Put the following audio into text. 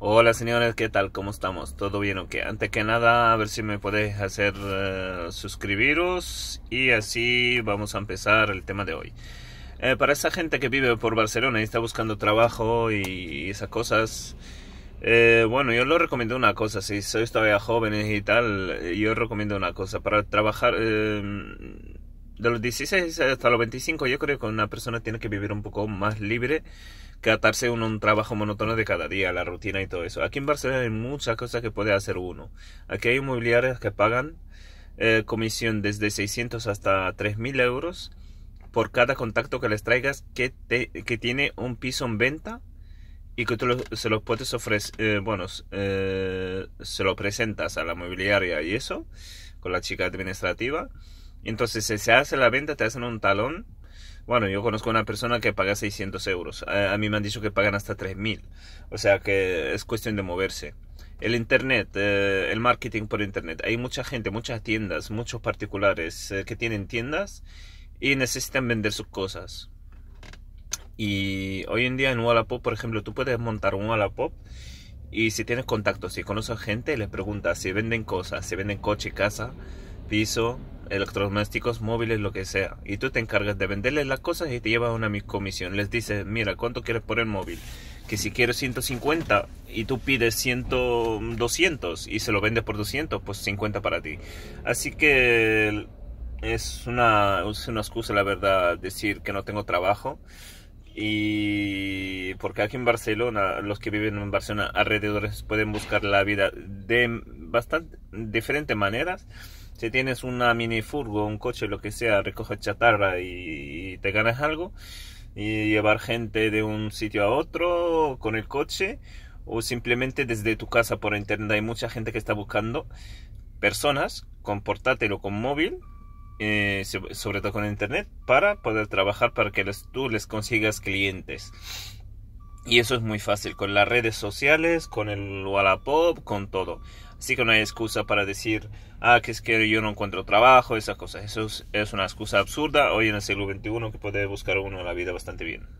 Hola señores, ¿qué tal? ¿Cómo estamos? ¿Todo bien o qué? Antes que nada, a ver si me podéis hacer eh, suscribiros y así vamos a empezar el tema de hoy. Eh, para esa gente que vive por Barcelona y está buscando trabajo y, esas cosas, eh, bueno, yo les recomiendo una cosa, si sois todavía jóvenes y tal, yo recomiendo una cosa, para trabajar... Em, de los 16 hasta los 25 yo creo que una persona tiene que vivir un poco más libre que atarse un, trabajo monótono de cada día, la rutina y todo eso. Aquí en Barcelona hay muchas cosas que puede hacer uno. Aquí hay inmobiliarias que pagan eh, comisión desde 600 hasta 3.000 euros por cada contacto que les traigas que, que tiene un piso en venta y que tú se lo puedes ofrecer, eh, bueno, eh, se lo presentas a la inmobiliaria y eso, con la chica administrativa. Entonces, si se hace la venta, te hacen un talón bueno, yo conozco a una persona que paga 600 euros. A, mí me han dicho que pagan hasta 3.000. O sea que es cuestión de moverse. El Internet, eh, el marketing por Internet. Hay mucha gente, muchas tiendas, muchos particulares eh, que tienen tiendas y necesitan vender sus cosas. Y hoy en día en Wallapop, por ejemplo, tú puedes montar un Wallapop y si tienes contactos, si conoces gente, les preguntas si venden cosas, si venden coche, casa piso, electrodomésticos, móviles, lo que sea. Y tú te encargas de venderles las cosas y te llevas una comisión. Les dices, mira, ¿cuánto quieres por el móvil? Que si quieres 150 y tú pides 100, 200 y se lo vendes por 200, pues 50 para ti. Así que es una, es una excusa, la verdad, decir que no tengo trabajo. Y porque aquí en Barcelona, los que viven en Barcelona alrededores pueden buscar la vida de bastante diferentes maneras si tienes una mini furgo, un coche, lo que sea, recoge chatarra y, te ganas algo, y llevar gente de un sitio a otro con el coche, o simplemente desde tu casa por internet. Hay mucha gente que está buscando personas con portátil o con móvil eh, sobre todo con internet, para poder trabajar para que tú les consigas clientes. Y eso es muy fácil, con las redes sociales, con el Wallapop, con todo. Así que no hay excusa para decir, ah, que es que yo no encuentro trabajo, esas cosas. Eso es, es una excusa absurda hoy en el siglo XXI que puede buscar uno la vida bastante bien.